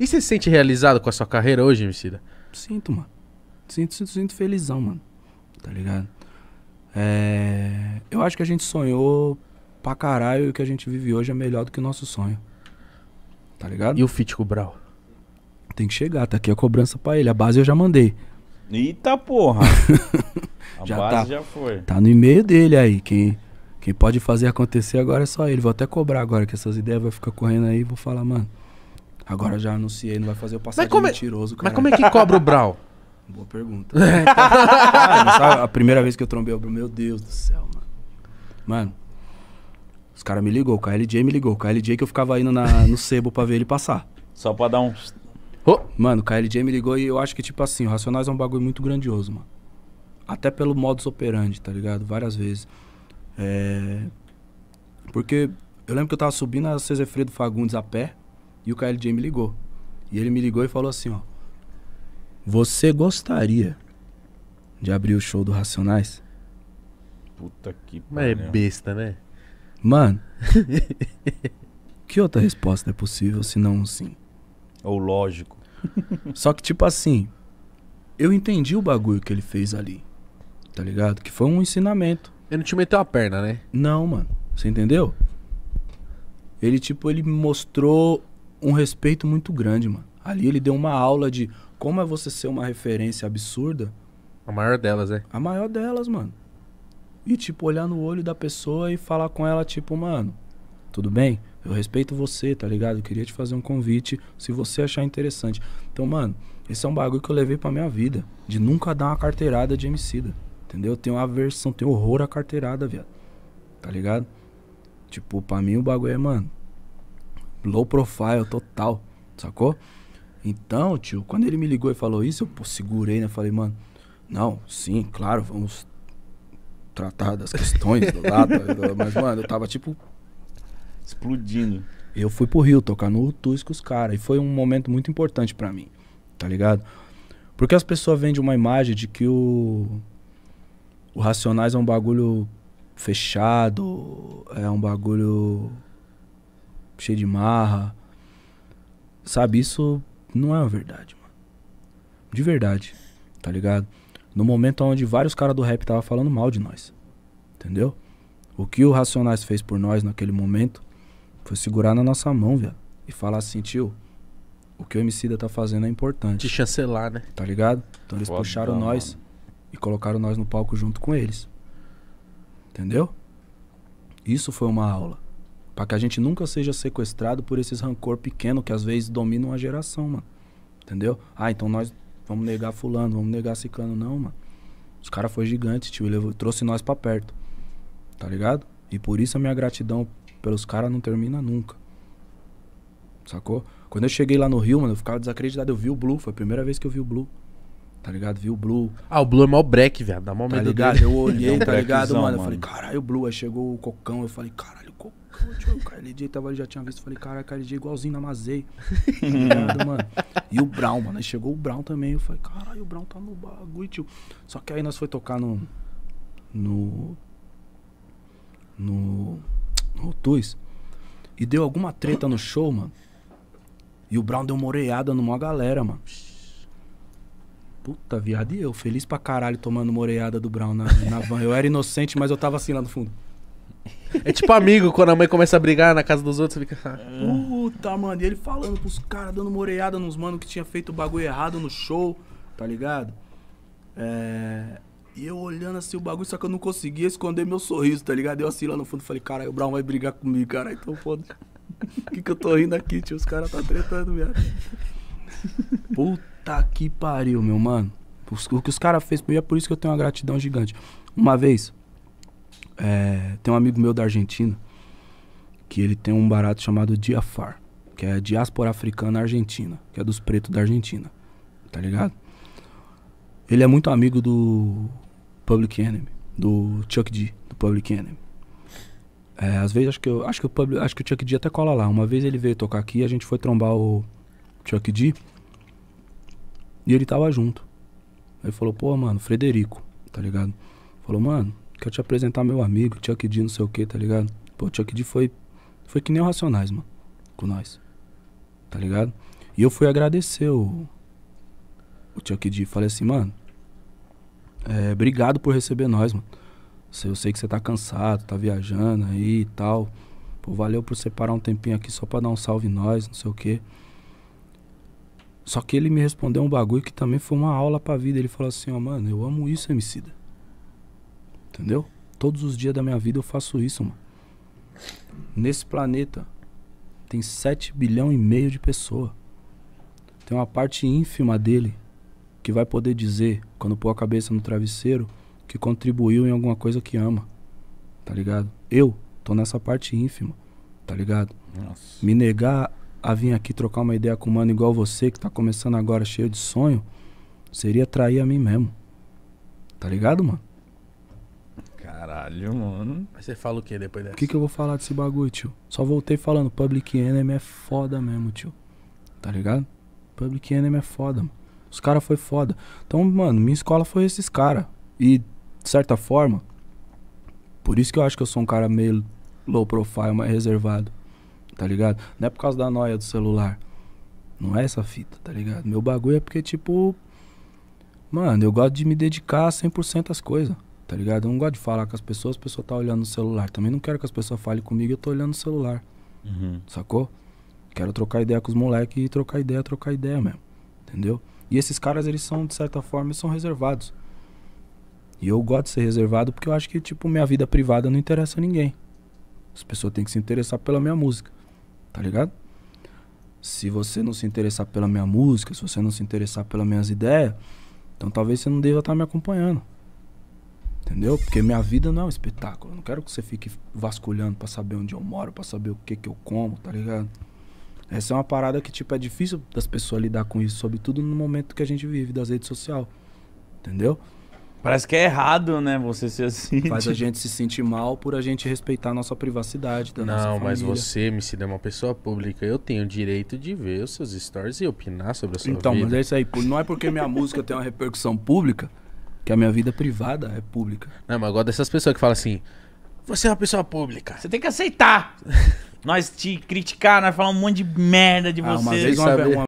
E você se sente realizado com a sua carreira hoje, Emicida? Sinto, mano. Sinto, sinto, sinto felizão, mano. Tá ligado? É... Eu acho que a gente sonhou pra caralho e o que a gente vive hoje é melhor do que o nosso sonho. Tá ligado? E o Fit com o Brau? Tem que chegar, tá aqui a cobrança pra ele. A base eu já mandei. Eita porra! a já base tá, já foi. Tá no e-mail dele aí. Quem, quem pode fazer acontecer agora é só ele. Vou até cobrar agora, que essas ideias vão ficar correndo aí. Vou falar, mano. Agora já anunciei, não vai fazer o passar é, mentiroso, cara. Mas como é que cobra o Brau? Boa pergunta. cara, sabe, a primeira vez que eu trombei o Brau, meu Deus do céu, mano. Mano, os caras me ligou, o KLJ me ligou. O KLJ que eu ficava indo na, no sebo pra ver ele passar. Só pra dar um... Oh. Mano, o KLJ me ligou e eu acho que, tipo assim, o Racionais é um bagulho muito grandioso, mano. Até pelo modus operandi, tá ligado? Várias vezes. É... Porque eu lembro que eu tava subindo a Cesar Fredo Fagundes a pé. E o KLJ me ligou. E ele me ligou e falou assim, ó. Você gostaria de abrir o show do Racionais? Puta que Mas é besta, né? Mano, que outra resposta é possível se não um sim? Ou lógico. Só que, tipo assim, eu entendi o bagulho que ele fez ali. Tá ligado? Que foi um ensinamento. Ele não te meteu a perna, né? Não, mano. Você entendeu? Ele, tipo, ele mostrou um respeito muito grande, mano. Ali ele deu uma aula de como é você ser uma referência absurda. A maior delas, é? A maior delas, mano. E, tipo, olhar no olho da pessoa e falar com ela, tipo, mano, tudo bem? Eu respeito você, tá ligado? Eu queria te fazer um convite, se você achar interessante. Então, mano, esse é um bagulho que eu levei pra minha vida. De nunca dar uma carteirada de homicida. Entendeu? tenho aversão, tenho horror à carteirada, viado. Tá ligado? Tipo, pra mim o bagulho é, mano, low profile total, sacou? Então, tio, quando ele me ligou e falou isso, eu pô, segurei, né? Falei, mano, não, sim, claro, vamos tratar das questões do lado. mas, mano, eu tava tipo. Explodindo. Eu fui pro Rio tocar no Tuz com os caras. E foi um momento muito importante para mim, tá ligado? Porque as pessoas vendem uma imagem de que o. O Racionais é um bagulho fechado, é um bagulho cheio de marra. Sabe, isso não é uma verdade, mano. De verdade, tá ligado? No momento onde vários caras do rap tava falando mal de nós. Entendeu? O que o Racionais fez por nós naquele momento foi segurar na nossa mão, velho. E falar assim, tio, o que o homicida tá fazendo é importante. Te chancelar, né? Tá ligado? Então eles puxaram nós mano. e colocaram nós no palco junto com eles. Entendeu? Isso foi uma aula para que a gente nunca seja sequestrado por esses rancor pequeno que às vezes domina uma geração, mano. Entendeu? Ah, então nós vamos negar fulano, vamos negar ciclano, não, mano. Os cara foi gigante, tio, levou, trouxe nós para perto. Tá ligado? E por isso a minha gratidão pelos caras não termina nunca. Sacou? Quando eu cheguei lá no Rio, mano, eu ficava desacreditado. Eu vi o Blue, foi a primeira vez que eu vi o Blue. Tá ligado? Vi o Blue. Ah, o Blue é mó break, velho. Dá mó tá medo Tá ligado? Dele. Eu olhei, tá ligado, mano? Eu falei, caralho, o Blue. Aí chegou o Cocão. Eu falei, caralho, o Cocão. o KLJ tava ali, já tinha visto. Falei, caralho, KLJ é igualzinho na Mazei. Tá ligado, mano? E o Brown, mano. Aí chegou o Brown também. Eu falei, caralho, o Brown tá no bagulho, tio. Só que aí nós foi tocar no. No. No. No Rotus. E deu alguma treta no show, mano. E o Brown deu uma oreada numa galera, mano. Puta, viado, e eu, feliz pra caralho tomando moreada do Brown na, na van. Eu era inocente, mas eu tava assim lá no fundo. É tipo amigo, quando a mãe começa a brigar na casa dos outros, você fica. Assim, ah, é. Puta, mano, e ele falando pros caras, dando moreada nos mano que tinha feito o bagulho errado no show, tá ligado? É. E eu olhando assim o bagulho, só que eu não conseguia esconder meu sorriso, tá ligado? Eu assim lá no fundo falei, caralho, o Brown vai brigar comigo, cara, então foda. O que, que eu tô rindo aqui, tio? Os caras tá tretando, viado. Puta. Puta que pariu, meu mano. O que os caras fez por mim é por isso que eu tenho uma gratidão gigante. Uma vez, é, tem um amigo meu da Argentina que ele tem um barato chamado Diafar, que é a diáspora africana argentina, que é dos pretos da Argentina. Tá ligado? Ele é muito amigo do Public Enemy, do Chuck D, do Public Enemy. É, às vezes acho que eu acho que o Public, acho que o Chuck D até cola lá. Uma vez ele veio tocar aqui, a gente foi trombar o Chuck D. E ele tava junto. Aí falou, pô, mano, Frederico, tá ligado? Falou, mano, quero te apresentar meu amigo, Chuck D, não sei o que, tá ligado? Pô, Chuck D foi, foi que nem o Racionais, mano, com nós. Tá ligado? E eu fui agradecer o, o Chuck D. Falei assim, mano, é, obrigado por receber nós, mano. Eu sei que você tá cansado, tá viajando aí e tal. Pô, valeu por separar um tempinho aqui só pra dar um salve em nós, não sei o que. Só que ele me respondeu um bagulho que também foi uma aula pra vida. Ele falou assim, ó, oh, mano, eu amo isso, Emicida. Entendeu? Todos os dias da minha vida eu faço isso, mano. Nesse planeta tem 7 bilhão e meio de pessoas. Tem uma parte ínfima dele que vai poder dizer, quando pôr a cabeça no travesseiro, que contribuiu em alguma coisa que ama. Tá ligado? Eu tô nessa parte ínfima, tá ligado? Nossa. Me negar a vir aqui trocar uma ideia com um mano igual você, que tá começando agora cheio de sonho, seria trair a mim mesmo. Tá ligado, mano? Caralho, mano. Mas você fala o que depois dessa? O que, que eu vou falar desse bagulho, tio? Só voltei falando, Public Enemy é foda mesmo, tio. Tá ligado? Public Enemy é foda, mano. Os caras foi foda. Então, mano, minha escola foi esses caras. E, de certa forma, por isso que eu acho que eu sou um cara meio low profile, mais reservado tá ligado? Não é por causa da noia do celular. Não é essa fita, tá ligado? Meu bagulho é porque, tipo. Mano, eu gosto de me dedicar 100% às coisas, tá ligado? Eu não gosto de falar com as pessoas, a pessoa tá olhando no celular. Também não quero que as pessoas falem comigo, eu tô olhando no celular. Uhum. Sacou? Quero trocar ideia com os moleques e trocar ideia, trocar ideia mesmo. Entendeu? E esses caras, eles são, de certa forma, são reservados. E eu gosto de ser reservado porque eu acho que, tipo, minha vida privada não interessa a ninguém. As pessoas têm que se interessar pela minha música tá ligado? Se você não se interessar pela minha música, se você não se interessar pelas minhas ideias, então talvez você não deva estar tá me acompanhando. Entendeu? Porque minha vida não é um espetáculo. Eu não quero que você fique vasculhando para saber onde eu moro, para saber o que que eu como, tá ligado? Essa é uma parada que tipo é difícil das pessoas lidar com isso, sobretudo no momento que a gente vive das redes sociais. Entendeu? Parece que é errado, né? Você ser assim. Faz a tipo. gente se sentir mal por a gente respeitar a nossa privacidade da Não, mas você, me é uma pessoa pública. Eu tenho o direito de ver os seus stories e opinar sobre a sua então, vida. Então, mas é isso aí. Não é porque minha música tem uma repercussão pública que a minha vida privada é pública. Não, mas agora dessas pessoas que falam assim... Você é uma pessoa pública. Você tem que aceitar. nós te criticar, nós falar um monte de merda de ah, você. Uma vez uma, uma,